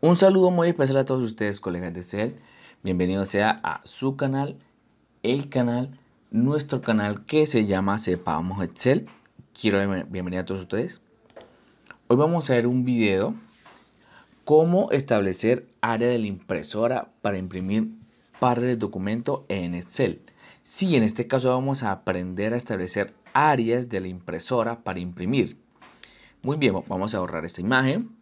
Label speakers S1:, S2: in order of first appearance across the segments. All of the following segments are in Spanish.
S1: Un saludo muy especial a todos ustedes, colegas de Excel Bienvenidos sea a su canal, el canal, nuestro canal que se llama Sepamos Excel. Quiero bienvenida a todos ustedes. Hoy vamos a ver un video cómo establecer área de la impresora para imprimir parte de documento en Excel. Sí, en este caso vamos a aprender a establecer áreas de la impresora para imprimir. Muy bien, vamos a borrar esta imagen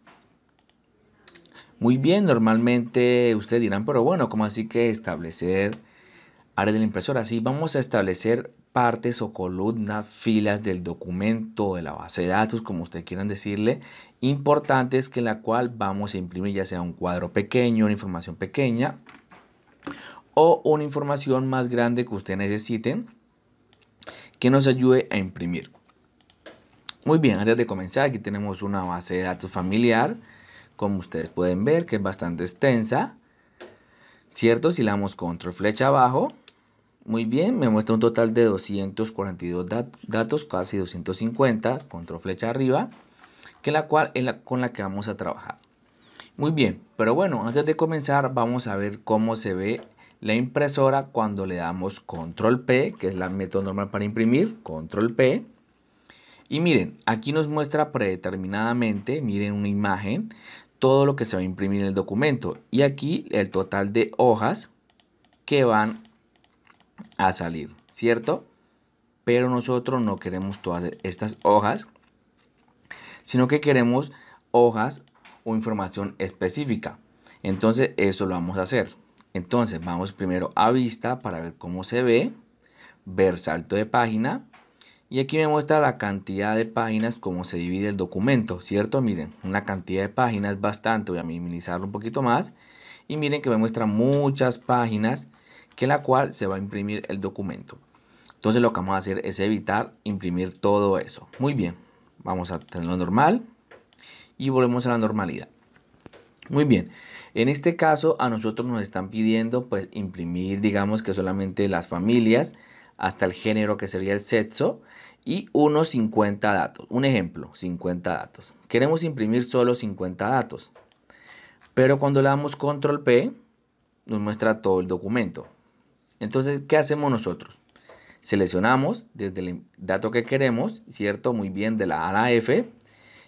S1: muy bien, normalmente ustedes dirán, pero bueno, ¿cómo así que establecer áreas de la impresora? Sí, vamos a establecer partes o columnas, filas del documento, de la base de datos, como ustedes quieran decirle, importantes que la cual vamos a imprimir ya sea un cuadro pequeño, una información pequeña o una información más grande que usted necesiten que nos ayude a imprimir. Muy bien, antes de comenzar, aquí tenemos una base de datos familiar como ustedes pueden ver, que es bastante extensa. ¿Cierto? Si le damos control flecha abajo, muy bien, me muestra un total de 242 datos, casi 250, control flecha arriba, que la cual es la, con la que vamos a trabajar. Muy bien, pero bueno, antes de comenzar vamos a ver cómo se ve la impresora cuando le damos control P, que es la método normal para imprimir, control P. Y miren, aquí nos muestra predeterminadamente, miren una imagen todo lo que se va a imprimir en el documento y aquí el total de hojas que van a salir, ¿cierto? Pero nosotros no queremos todas estas hojas, sino que queremos hojas o información específica. Entonces eso lo vamos a hacer. Entonces vamos primero a vista para ver cómo se ve, ver salto de página, y aquí me muestra la cantidad de páginas, como se divide el documento, ¿cierto? Miren, una cantidad de páginas bastante, voy a minimizarlo un poquito más. Y miren que me muestra muchas páginas, que la cual se va a imprimir el documento. Entonces lo que vamos a hacer es evitar imprimir todo eso. Muy bien, vamos a tenerlo normal y volvemos a la normalidad. Muy bien, en este caso a nosotros nos están pidiendo pues imprimir digamos que solamente las familias hasta el género que sería el sexo y unos 50 datos. Un ejemplo, 50 datos. Queremos imprimir solo 50 datos, pero cuando le damos control P nos muestra todo el documento. Entonces, ¿qué hacemos nosotros? Seleccionamos desde el dato que queremos, ¿cierto? Muy bien, de la A a F,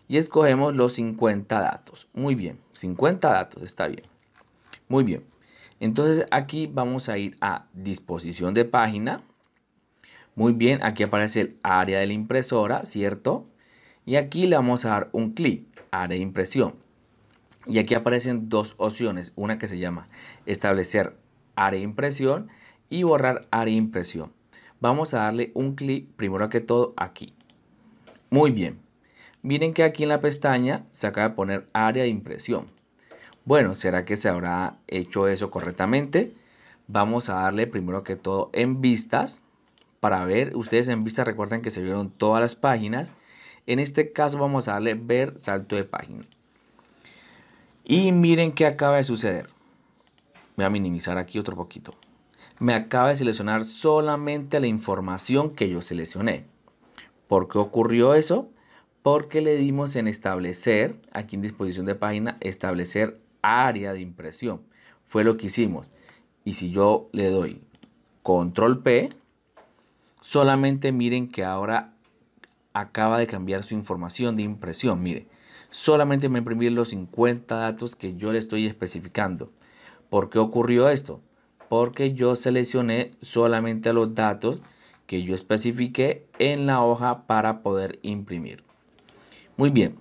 S1: y escogemos los 50 datos. Muy bien, 50 datos, está bien. Muy bien. Entonces aquí vamos a ir a disposición de página, muy bien, aquí aparece el área de la impresora, ¿cierto? Y aquí le vamos a dar un clic, área de impresión. Y aquí aparecen dos opciones, una que se llama establecer área de impresión y borrar área de impresión. Vamos a darle un clic primero que todo aquí. Muy bien. Miren que aquí en la pestaña se acaba de poner área de impresión. Bueno, ¿será que se habrá hecho eso correctamente? Vamos a darle primero que todo en vistas para ver. Ustedes en vista recuerdan que se vieron todas las páginas. En este caso vamos a darle ver salto de página. Y miren qué acaba de suceder. Voy a minimizar aquí otro poquito. Me acaba de seleccionar solamente la información que yo seleccioné. ¿Por qué ocurrió eso? Porque le dimos en establecer, aquí en disposición de página, establecer área de impresión. Fue lo que hicimos. Y si yo le doy control P, Solamente miren que ahora acaba de cambiar su información de impresión. Mire, solamente me imprimí los 50 datos que yo le estoy especificando. ¿Por qué ocurrió esto? Porque yo seleccioné solamente los datos que yo especifique en la hoja para poder imprimir. Muy bien.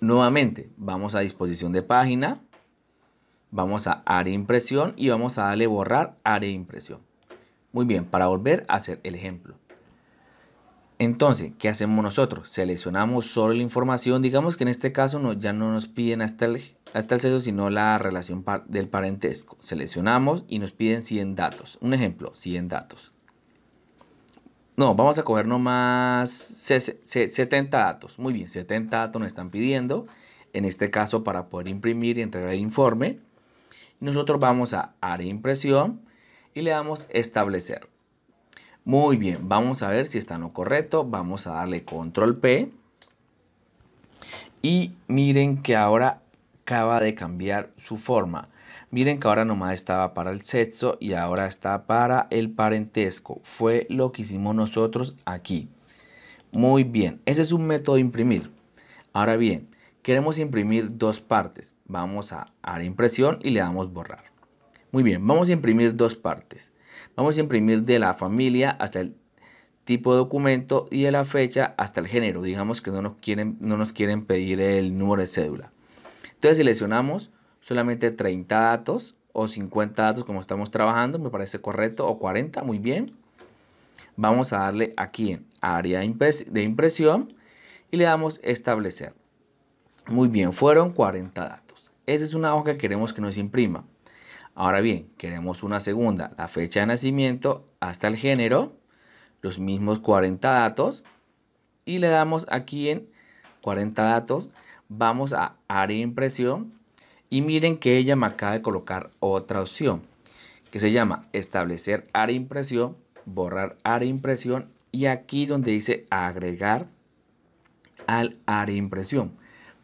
S1: Nuevamente, vamos a disposición de página. Vamos a área impresión y vamos a darle borrar área impresión. Muy bien, para volver a hacer el ejemplo. Entonces, ¿qué hacemos nosotros? Seleccionamos solo la información. Digamos que en este caso ya no nos piden hasta el, hasta el este sexo, sino la relación del parentesco. Seleccionamos y nos piden 100 datos. Un ejemplo, 100 datos. No, vamos a coger nomás 70 datos. Muy bien, 70 datos nos están pidiendo. En este caso, para poder imprimir y entregar el informe. Nosotros vamos a área impresión y le damos establecer. Muy bien, vamos a ver si está no lo correcto. Vamos a darle control P. Y miren que ahora acaba de cambiar su forma. Miren que ahora nomás estaba para el sexo y ahora está para el parentesco. Fue lo que hicimos nosotros aquí. Muy bien, ese es un método de imprimir. Ahora bien, queremos imprimir dos partes. Vamos a, dar impresión y le damos borrar. Muy bien, vamos a imprimir dos partes. Vamos a imprimir de la familia hasta el tipo de documento y de la fecha hasta el género. Digamos que no nos quieren, no nos quieren pedir el número de cédula. Entonces seleccionamos solamente 30 datos o 50 datos como estamos trabajando, me parece correcto, o 40, muy bien. Vamos a darle aquí en área de impresión y le damos establecer. Muy bien, fueron 40 datos. Esa es una hoja que queremos que nos imprima. Ahora bien, queremos una segunda, la fecha de nacimiento hasta el género, los mismos 40 datos y le damos aquí en 40 datos, vamos a área impresión y miren que ella me acaba de colocar otra opción que se llama establecer área impresión, borrar área impresión y aquí donde dice agregar al área impresión.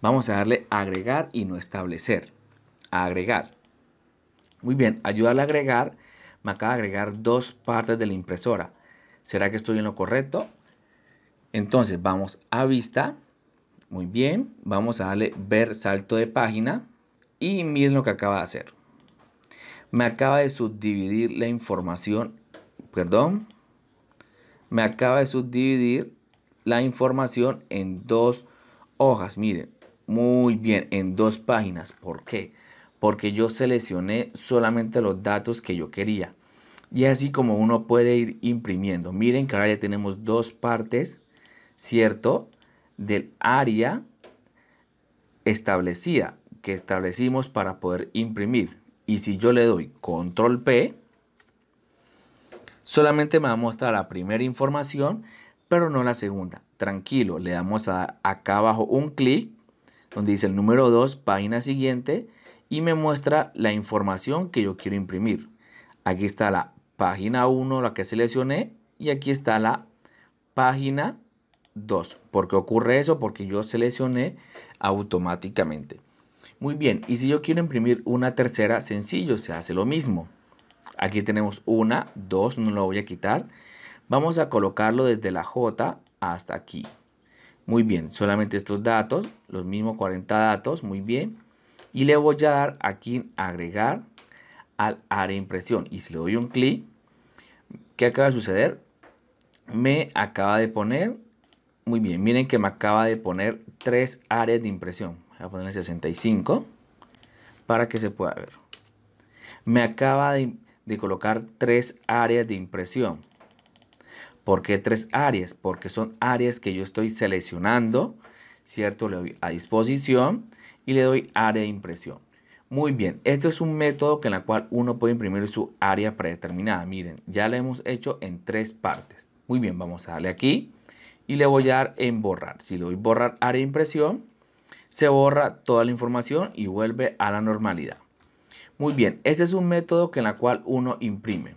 S1: Vamos a darle agregar y no establecer. Agregar. Muy bien, ayudarle a agregar. Me acaba de agregar dos partes de la impresora. ¿Será que estoy en lo correcto? Entonces vamos a vista. Muy bien, vamos a darle ver salto de página. Y miren lo que acaba de hacer. Me acaba de subdividir la información. Perdón. Me acaba de subdividir la información en dos hojas. Miren, muy bien, en dos páginas. ¿Por qué? porque yo seleccioné solamente los datos que yo quería. Y así como uno puede ir imprimiendo. Miren que ahora ya tenemos dos partes, ¿cierto? Del área establecida, que establecimos para poder imprimir. Y si yo le doy control P, solamente me va a mostrar la primera información, pero no la segunda. Tranquilo, le damos acá abajo un clic, donde dice el número 2, página siguiente, y me muestra la información que yo quiero imprimir. Aquí está la página 1, la que seleccioné, y aquí está la página 2. ¿Por qué ocurre eso? Porque yo seleccioné automáticamente. Muy bien, y si yo quiero imprimir una tercera, sencillo, se hace lo mismo. Aquí tenemos una, dos, no lo voy a quitar. Vamos a colocarlo desde la J hasta aquí. Muy bien, solamente estos datos, los mismos 40 datos, muy bien y le voy a dar aquí agregar al área de impresión y si le doy un clic ¿qué acaba de suceder? me acaba de poner muy bien, miren que me acaba de poner tres áreas de impresión voy a poner 65 para que se pueda ver me acaba de, de colocar tres áreas de impresión ¿Por qué tres áreas? Porque son áreas que yo estoy seleccionando, ¿cierto? Le doy a disposición y le doy área de impresión. Muy bien, esto es un método que en la cual uno puede imprimir su área predeterminada. Miren, ya lo hemos hecho en tres partes. Muy bien, vamos a darle aquí y le voy a dar en borrar. Si le doy borrar área de impresión, se borra toda la información y vuelve a la normalidad. Muy bien, este es un método que en la cual uno imprime.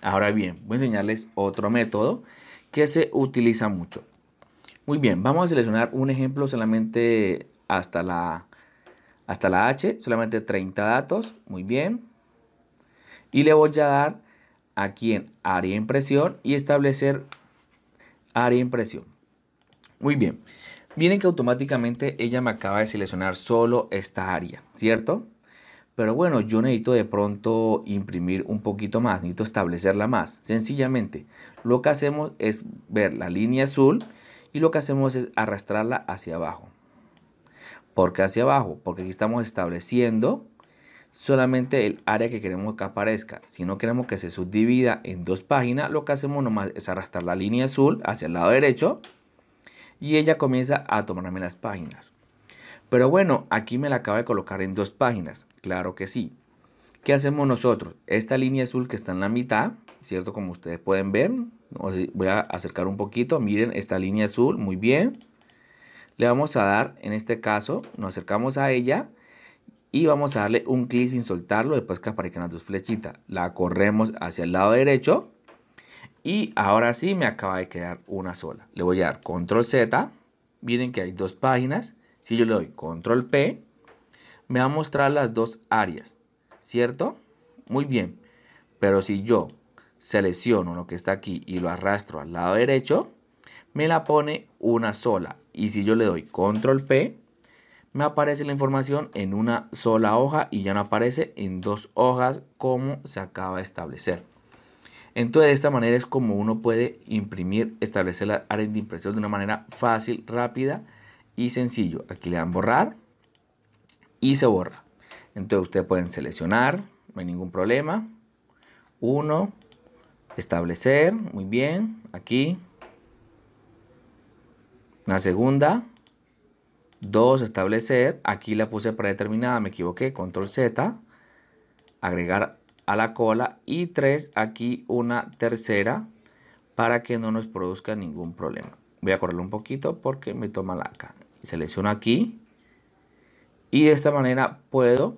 S1: Ahora bien, voy a enseñarles otro método que se utiliza mucho. Muy bien, vamos a seleccionar un ejemplo solamente hasta la hasta la H, solamente 30 datos. Muy bien. Y le voy a dar aquí en área impresión y establecer área impresión. Muy bien. Miren que automáticamente ella me acaba de seleccionar solo esta área, ¿cierto? Pero bueno, yo necesito de pronto imprimir un poquito más, necesito establecerla más. Sencillamente, lo que hacemos es ver la línea azul y lo que hacemos es arrastrarla hacia abajo qué hacia abajo, porque aquí estamos estableciendo solamente el área que queremos que aparezca. Si no queremos que se subdivida en dos páginas, lo que hacemos nomás es arrastrar la línea azul hacia el lado derecho y ella comienza a tomarme las páginas. Pero bueno, aquí me la acaba de colocar en dos páginas, claro que sí. ¿Qué hacemos nosotros? Esta línea azul que está en la mitad, ¿cierto? Como ustedes pueden ver, voy a acercar un poquito, miren esta línea azul, muy bien. Le vamos a dar, en este caso, nos acercamos a ella y vamos a darle un clic sin soltarlo, después que aparezcan las dos flechitas. La corremos hacia el lado derecho y ahora sí me acaba de quedar una sola. Le voy a dar control Z, miren que hay dos páginas. Si yo le doy control P, me va a mostrar las dos áreas, ¿cierto? Muy bien, pero si yo selecciono lo que está aquí y lo arrastro al lado derecho, me la pone una sola y si yo le doy control P, me aparece la información en una sola hoja y ya no aparece en dos hojas como se acaba de establecer. Entonces de esta manera es como uno puede imprimir, establecer la área de impresión de una manera fácil, rápida y sencillo. Aquí le dan borrar y se borra. Entonces ustedes pueden seleccionar, no hay ningún problema. Uno, establecer, muy bien, aquí la segunda, 2, establecer. Aquí la puse predeterminada, me equivoqué. Control Z. Agregar a la cola. Y 3, aquí una tercera para que no nos produzca ningún problema. Voy a correrlo un poquito porque me toma la acá. Selecciono aquí. Y de esta manera puedo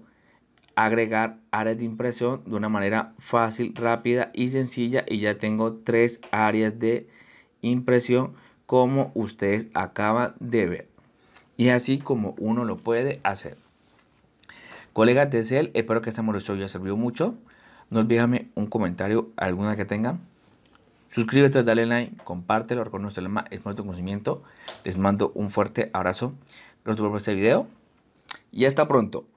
S1: agregar áreas de impresión de una manera fácil, rápida y sencilla. Y ya tengo tres áreas de impresión como ustedes acaban de ver. Y así como uno lo puede hacer. Colegas de Cell, espero que esta molesto haya servido mucho. No olvídame un comentario, alguna que tengan. Suscríbete, dale like, compártelo, reconoce el alma, es nuestro conocimiento. Les mando un fuerte abrazo. Nos vemos en este video y hasta pronto.